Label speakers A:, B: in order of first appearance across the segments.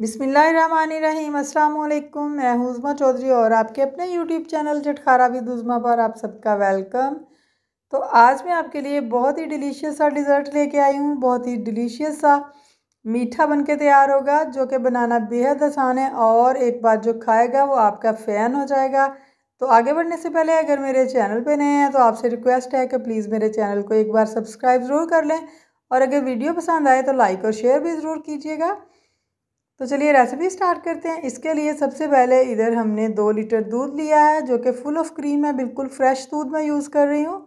A: बिसमीम अल्लाम मैं हुज़मा चौधरी और आपके अपने YouTube channel Jatkhara with Uzma पर आप सबका वेलकम तो आज मैं आपके लिए बहुत ही डिलीशियस सा डिज़र्ट लेके आई हूँ बहुत ही डिलीशियस सा मीठा बनके तैयार होगा जो कि बनाना बेहद आसान है और एक बार जो खाएगा वो आपका फ़ैन हो जाएगा तो आगे बढ़ने से पहले अगर मेरे चैनल पर नए हैं तो आपसे रिक्वेस्ट है कि प्लीज़ मेरे चैनल को एक बार सब्सक्राइब ज़रूर कर लें और अगर वीडियो पसंद आए तो लाइक और शेयर भी ज़रूर कीजिएगा तो चलिए रेसिपी स्टार्ट करते हैं इसके लिए सबसे पहले इधर हमने दो लीटर दूध लिया है जो कि फुल ऑफ़ क्रीम है बिल्कुल फ्रेश दूध मैं यूज़ कर रही हूँ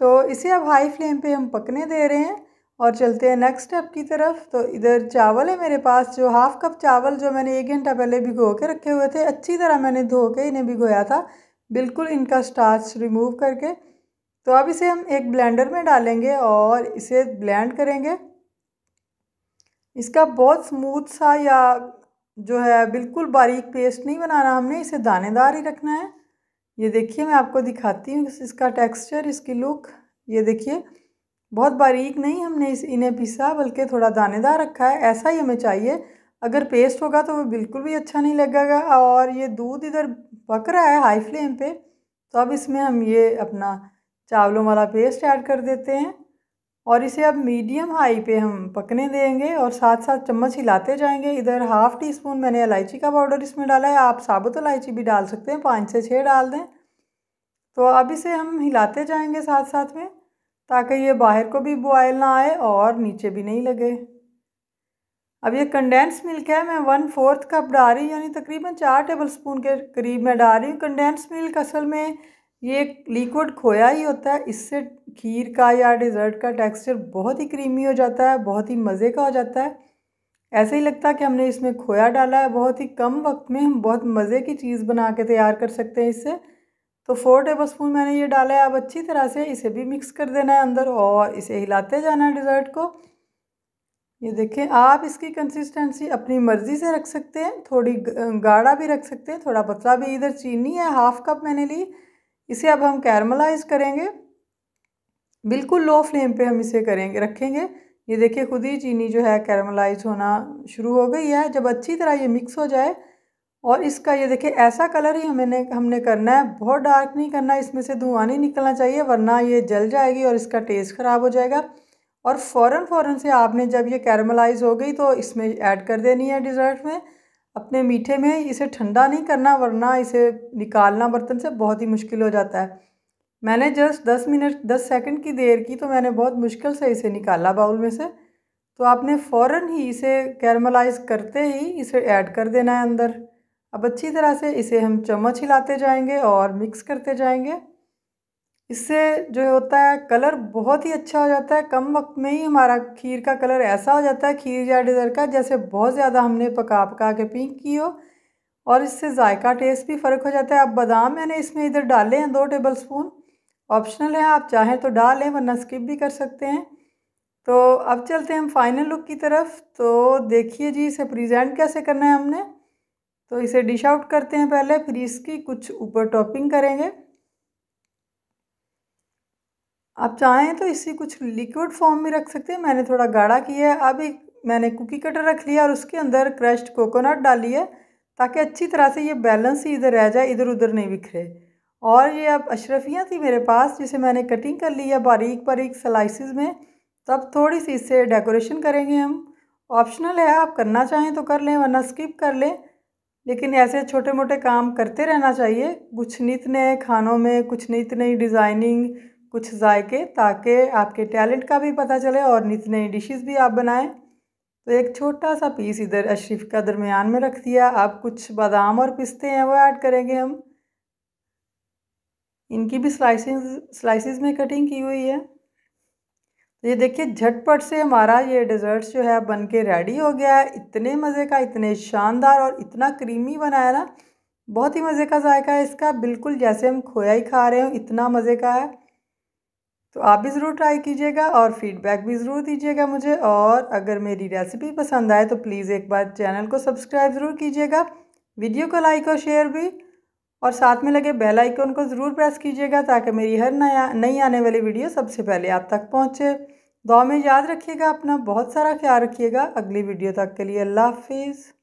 A: तो इसे अब हाई फ्लेम पे हम पकने दे रहे हैं और चलते हैं नेक्स्ट स्टेप की तरफ तो इधर चावल है मेरे पास जो हाफ़ कप चावल जो मैंने एक घंटा पहले भिगो के रखे हुए थे अच्छी तरह मैंने धो के इन्हें भिगोया था बिल्कुल इनका स्टार्च रिमूव करके तो अब इसे हम एक ब्लेंडर में डालेंगे और इसे ब्लेंड करेंगे इसका बहुत स्मूथ सा या जो है बिल्कुल बारीक पेस्ट नहीं बनाना हमने इसे दानेदार ही रखना है ये देखिए मैं आपको दिखाती हूँ इसका टेक्सचर इसकी लुक ये देखिए बहुत बारीक नहीं हमने इस इन्हें पिसा बल्कि थोड़ा दानेदार रखा है ऐसा ही हमें चाहिए अगर पेस्ट होगा तो वो बिल्कुल भी अच्छा नहीं लगेगा और ये दूध इधर पक रहा है हाई फ्लेम पे तो अब इसमें हम ये अपना चावलों वाला पेस्ट ऐड कर देते हैं और इसे अब मीडियम हाई पे हम पकने देंगे और साथ साथ चम्मच हिलाते जाएंगे इधर हाफ़ टी स्पून मैंने इलायची का पाउडर इसमें डाला है आप साबुत इलायची भी डाल सकते हैं पाँच से छः डाल दें तो अब इसे हम हिलाते जाएंगे साथ साथ में ताकि ये बाहर को भी बॉयल ना आए और नीचे भी नहीं लगे अब ये कंडेंस मिल्क है मैं वन फोर्थ कप डाल रही हूँ यानी तकरीबन चार टेबल स्पून के करीब मैं डाल रही हूँ कंडेंस मिल्क असल में ये लिक्विड खोया ही होता है इससे खीर का या डिज़र्ट का टेक्सचर बहुत ही क्रीमी हो जाता है बहुत ही मज़े का हो जाता है ऐसे ही लगता है कि हमने इसमें खोया डाला है बहुत ही कम वक्त में हम बहुत मज़े की चीज़ बना के तैयार कर सकते हैं इससे तो फोर टेबल स्पून मैंने ये डाला है अब अच्छी तरह से इसे भी मिक्स कर देना है अंदर और इसे हिलाते जाना है डिज़र्ट को ये देखें आप इसकी कंसिस्टेंसी अपनी मर्ज़ी से रख सकते हैं थोड़ी गाढ़ा भी रख सकते हैं थोड़ा पतला भी इधर चीनी है हाफ़ कप मैंने ली इसे अब हम कैरमलाइज करेंगे बिल्कुल लो फ्लेम पे हम इसे करेंगे रखेंगे ये देखिए खुद ही चीनी जो है कैरमलाइज होना शुरू हो गई है जब अच्छी तरह ये मिक्स हो जाए और इसका ये देखिए ऐसा कलर ही हमें हमने करना है बहुत डार्क नहीं करना इसमें से धुआं नहीं निकलना चाहिए वरना ये जल जाएगी और इसका टेस्ट ख़राब हो जाएगा और फ़ौर फ़ौर से आपने जब ये कैरमलाइज हो गई तो इसमें ऐड कर देनी है डिज़र्ट में अपने मीठे में इसे ठंडा नहीं करना वरना इसे निकालना बर्तन से बहुत ही मुश्किल हो जाता है मैंने जस्ट दस मिनट दस सेकंड की देर की तो मैंने बहुत मुश्किल से इसे निकाला बाउल में से तो आपने फ़ौर ही इसे कैरमलाइज करते ही इसे ऐड कर देना है अंदर अब अच्छी तरह से इसे हम चम्मच हिलाते जाएंगे और मिक्स करते जाएंगे इससे जो होता है कलर बहुत ही अच्छा हो जाता है कम वक्त में ही हमारा खीर का कलर ऐसा हो जाता है खीर या डिज़र का जैसे बहुत ज़्यादा हमने पका पका के पिंक की हो और इससे जायका टेस्ट भी फ़र्क हो जाता है अब बादाम मैंने इसमें इधर डाले हैं दो टेबल स्पून ऑप्शनल है आप चाहें तो डालें वरना स्किप भी कर सकते हैं तो अब चलते हैं हम फाइनल लुक की तरफ तो देखिए जी इसे प्रेजेंट कैसे करना है हमने तो इसे डिश आउट करते हैं पहले फिर इसकी कुछ ऊपर टॉपिंग करेंगे आप चाहें तो इसे कुछ लिक्विड फॉर्म में रख सकते हैं मैंने थोड़ा गाढ़ा किया है अब एक मैंने कुकी कटर रख लिया और उसके अंदर क्रश्ड कोकोनट डाली है ताकि अच्छी तरह से ये बैलेंस ही इधर रह जाए इधर उधर नहीं बिखरे और ये अब अशरफियाँ थी मेरे पास जिसे मैंने कटिंग कर ली है बारीक बारीक स्लाइसिस में तब थोड़ी सी इससे डेकोरेशन करेंगे हम ऑप्शनल है आप करना चाहें तो कर लें वरना स्किप कर लें लेकिन ऐसे छोटे मोटे काम करते रहना चाहिए कुछ नित नए खानों में कुछ नित नई डिज़ाइनिंग कुछ जायके ताकि आपके टैलेंट का भी पता चले और नित नई डिशेस भी आप बनाएं तो एक छोटा सा पीस इधर अशरफ का दरमियान में रख दिया आप कुछ बादाम और पिस्ते हैं वो ऐड करेंगे हम इनकी भी स्लाइसिंग स्लाइसिस में कटिंग की हुई है तो ये देखिए झटपट से हमारा ये डिज़र्ट्स जो है बन के रेडी हो गया है इतने मज़े का इतने शानदार और इतना क्रीमी बनाया ना बहुत ही मज़े का जायका है इसका बिल्कुल जैसे हम खोया ही खा रहे हो इतना मज़े का है तो आप भी ज़रूर ट्राई कीजिएगा और फीडबैक भी ज़रूर दीजिएगा मुझे और अगर मेरी रेसिपी पसंद आए तो प्लीज़ एक बार चैनल को सब्सक्राइब ज़रूर कीजिएगा वीडियो को लाइक और शेयर भी और साथ में लगे बेल आइकन को ज़रूर प्रेस कीजिएगा ताकि मेरी हर नया नई आने वाली वीडियो सबसे पहले आप तक पहुँचे दो में याद रखिएगा अपना बहुत सारा ख्याल रखिएगा अगली वीडियो तक के लिए अल्लाह हाफिज़